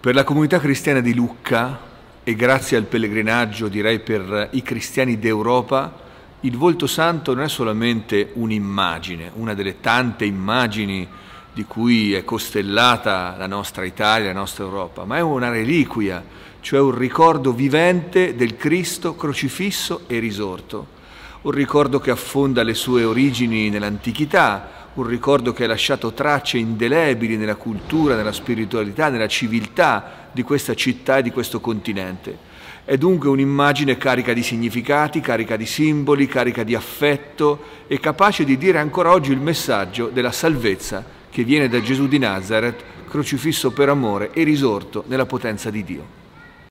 Per la comunità cristiana di Lucca e grazie al pellegrinaggio, direi per eh, i cristiani d'Europa, il volto santo non è solamente un'immagine, una delle tante immagini di cui è costellata la nostra Italia, la nostra Europa, ma è una reliquia, cioè un ricordo vivente del Cristo crocifisso e risorto, un ricordo che affonda le sue origini nell'antichità, un ricordo che ha lasciato tracce indelebili nella cultura, nella spiritualità, nella civiltà di questa città e di questo continente. È dunque un'immagine carica di significati, carica di simboli, carica di affetto e capace di dire ancora oggi il messaggio della salvezza che viene da Gesù di Nazareth, crocifisso per amore e risorto nella potenza di Dio.